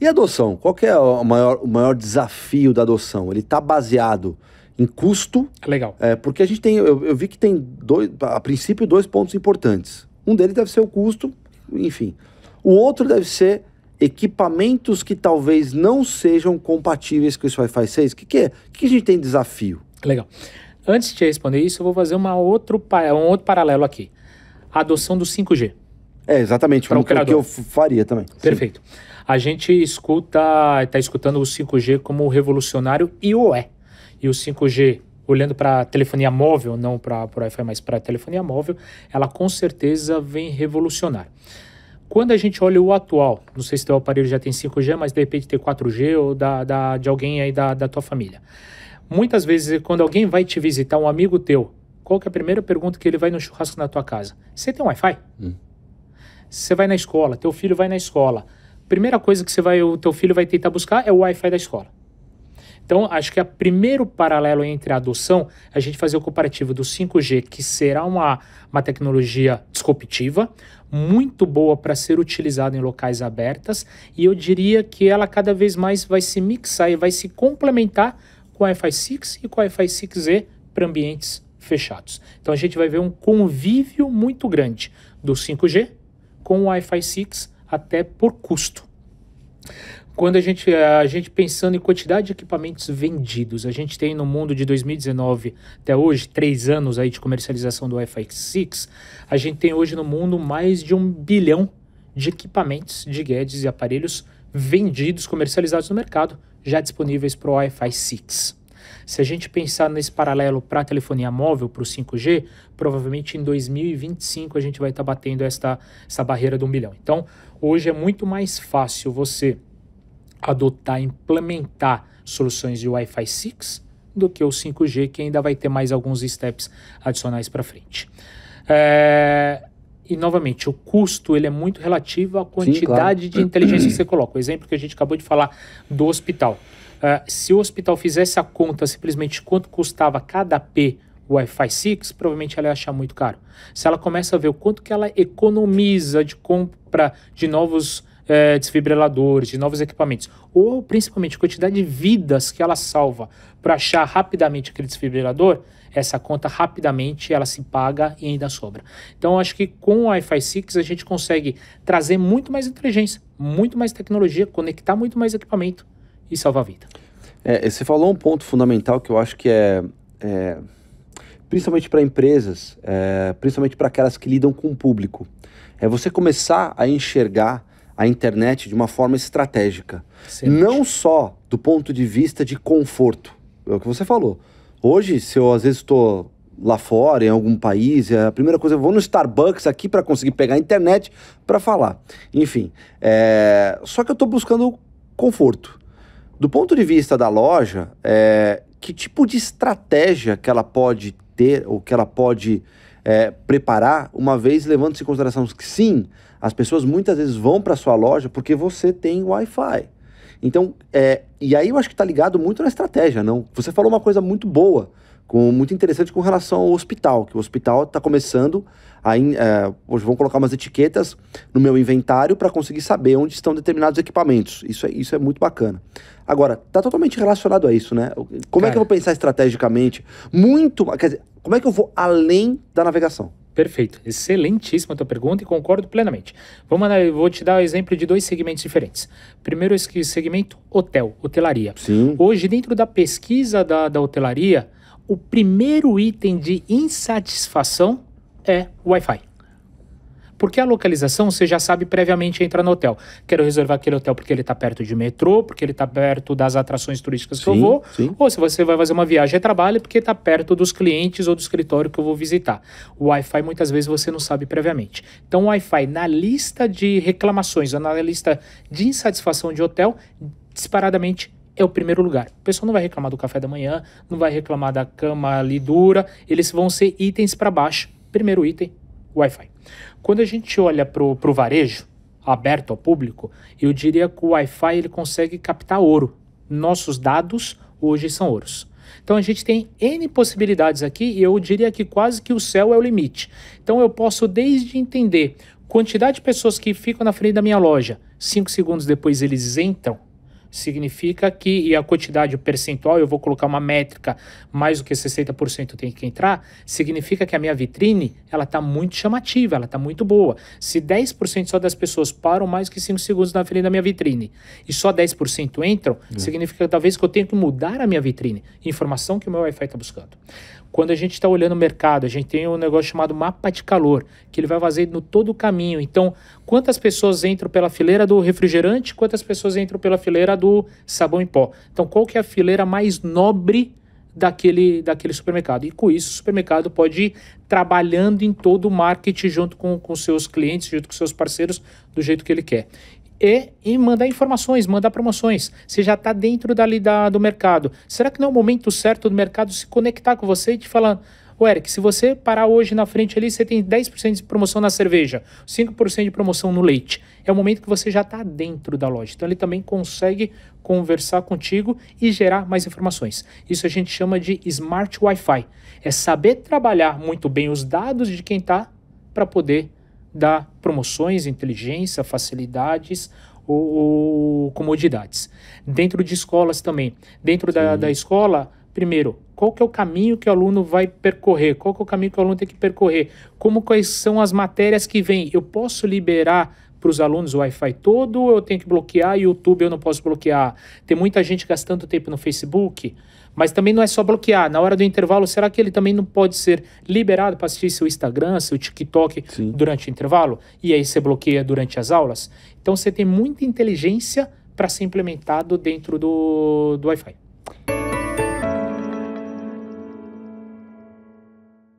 E adoção? Qual é o maior, o maior desafio da adoção? Ele está baseado em custo. Legal. É, porque a gente tem, eu, eu vi que tem dois, a princípio, dois pontos importantes. Um deles deve ser o custo, enfim. O outro deve ser equipamentos que talvez não sejam compatíveis com esse Wi-Fi 6. O que, que é? O que a gente tem de desafio? Legal. Antes de responder isso, eu vou fazer uma outro, um outro paralelo aqui. A adoção do 5G. É, exatamente. Para o que eu faria também. Perfeito. Sim a gente escuta, está escutando o 5G como revolucionário e o é. E o 5G, olhando para telefonia móvel, não para o Wi-Fi, mas para telefonia móvel, ela com certeza vem revolucionar. Quando a gente olha o atual, não sei se teu aparelho já tem 5G, mas de repente tem 4G ou da, da, de alguém aí da, da tua família. Muitas vezes, quando alguém vai te visitar, um amigo teu, qual que é a primeira pergunta que ele vai no churrasco na tua casa? Você tem Wi-Fi? Hum. Você vai na escola, teu filho vai na escola primeira coisa que você vai, o teu filho vai tentar buscar é o Wi-Fi da escola. Então, acho que é o primeiro paralelo entre a adoção, a gente fazer o comparativo do 5G, que será uma, uma tecnologia disruptiva, muito boa para ser utilizada em locais abertas, e eu diria que ela cada vez mais vai se mixar e vai se complementar com o Wi-Fi 6 e com o Wi-Fi 6E para ambientes fechados. Então, a gente vai ver um convívio muito grande do 5G com o Wi-Fi 6 até por custo. Quando a gente, a gente pensando em quantidade de equipamentos vendidos, a gente tem no mundo de 2019 até hoje, três anos aí de comercialização do Wi-Fi 6, a gente tem hoje no mundo mais de um bilhão de equipamentos de gadgets e aparelhos vendidos, comercializados no mercado, já disponíveis para o Wi-Fi 6. Se a gente pensar nesse paralelo para a telefonia móvel, para o 5G, provavelmente em 2025 a gente vai estar tá batendo esta, essa barreira do 1 bilhão. Então, hoje é muito mais fácil você adotar, implementar soluções de Wi-Fi 6 do que o 5G, que ainda vai ter mais alguns steps adicionais para frente. É, e novamente, o custo ele é muito relativo à quantidade Sim, claro. de inteligência que você coloca. O exemplo que a gente acabou de falar do hospital. Uh, se o hospital fizesse a conta simplesmente quanto custava cada P Wi-Fi 6, provavelmente ela ia achar muito caro. Se ela começa a ver o quanto que ela economiza de compra de novos é, desfibriladores, de novos equipamentos, ou principalmente a quantidade de vidas que ela salva para achar rapidamente aquele desfibrilador, essa conta rapidamente ela se paga e ainda sobra. Então acho que com o Wi-Fi 6 a gente consegue trazer muito mais inteligência, muito mais tecnologia, conectar muito mais equipamento e salvar a vida. É, você falou um ponto fundamental que eu acho que é, é principalmente para empresas, é, principalmente para aquelas que lidam com o público, é você começar a enxergar a internet de uma forma estratégica. Não só do ponto de vista de conforto, é o que você falou. Hoje, se eu às vezes estou lá fora, em algum país, é a primeira coisa, eu vou no Starbucks aqui para conseguir pegar a internet para falar. Enfim, é... só que eu estou buscando conforto. Do ponto de vista da loja, é... que tipo de estratégia que ela pode ter ou que ela pode é, preparar, uma vez levando-se em consideração que sim, as pessoas muitas vezes vão para sua loja porque você tem Wi-Fi. Então, é, e aí eu acho que está ligado muito na estratégia, não? Você falou uma coisa muito boa com, muito interessante com relação ao hospital, que o hospital está começando a. É, hoje vão colocar umas etiquetas no meu inventário para conseguir saber onde estão determinados equipamentos. Isso é, isso é muito bacana. Agora, está totalmente relacionado a isso, né? Como Cara, é que eu vou pensar estrategicamente? Muito. Quer dizer, como é que eu vou além da navegação? Perfeito, excelentíssima a tua pergunta e concordo plenamente. Vou, mandar, vou te dar o um exemplo de dois segmentos diferentes. Primeiro, esse segmento hotel, hotelaria. Sim. Hoje, dentro da pesquisa da, da hotelaria, o primeiro item de insatisfação é o Wi-Fi. Porque a localização você já sabe previamente entrar no hotel. Quero reservar aquele hotel porque ele está perto de metrô, porque ele está perto das atrações turísticas que sim, eu vou. Sim. Ou se você vai fazer uma viagem a trabalho, é porque está perto dos clientes ou do escritório que eu vou visitar. O Wi-Fi muitas vezes você não sabe previamente. Então, o Wi-Fi na lista de reclamações, na lista de insatisfação de hotel, disparadamente é o primeiro lugar. O pessoal não vai reclamar do café da manhã, não vai reclamar da cama ali dura, eles vão ser itens para baixo. Primeiro item, Wi-Fi. Quando a gente olha para o varejo, aberto ao público, eu diria que o Wi-Fi ele consegue captar ouro. Nossos dados hoje são ouros. Então a gente tem N possibilidades aqui e eu diria que quase que o céu é o limite. Então eu posso desde entender quantidade de pessoas que ficam na frente da minha loja, cinco segundos depois eles entram significa que, e a quantidade, o percentual, eu vou colocar uma métrica, mais do que 60% tem que entrar, significa que a minha vitrine, ela está muito chamativa, ela está muito boa. Se 10% só das pessoas param mais que 5 segundos na frente da minha vitrine e só 10% entram, é. significa talvez que eu tenha que mudar a minha vitrine, informação que o meu Wi-Fi está buscando. Quando a gente está olhando o mercado, a gente tem um negócio chamado mapa de calor, que ele vai fazer no todo o caminho. Então, quantas pessoas entram pela fileira do refrigerante, quantas pessoas entram pela fileira do sabão em pó. Então, qual que é a fileira mais nobre daquele, daquele supermercado? E com isso, o supermercado pode ir trabalhando em todo o marketing junto com, com seus clientes, junto com seus parceiros, do jeito que ele quer e, e mandar informações, mandar promoções. Você já está dentro dali da, do mercado. Será que não é o momento certo do mercado se conectar com você e te falar: o Eric, se você parar hoje na frente ali, você tem 10% de promoção na cerveja, 5% de promoção no leite. É o momento que você já está dentro da loja. Então ele também consegue conversar contigo e gerar mais informações. Isso a gente chama de smart Wi-Fi. É saber trabalhar muito bem os dados de quem está para poder dá promoções, inteligência, facilidades ou, ou comodidades. Dentro de escolas também. Dentro da, da, escola, primeiro, qual que é o caminho que o aluno vai percorrer? Qual que é o caminho que o aluno tem que percorrer? Como quais são as matérias que vêm? Eu posso liberar para os alunos o Wi-Fi todo ou eu tenho que bloquear? YouTube eu não posso bloquear. Tem muita gente gastando tempo no Facebook, mas também não é só bloquear. Na hora do intervalo, será que ele também não pode ser liberado para assistir seu Instagram, seu TikTok Sim. durante o intervalo? E aí você bloqueia durante as aulas? Então você tem muita inteligência para ser implementado dentro do, do Wi-Fi.